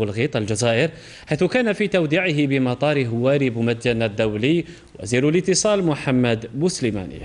بلغيط الجزائر حيث كان في توديعه بمطار هواري بومدين الدولي وزير الاتصال محمد بوسليماني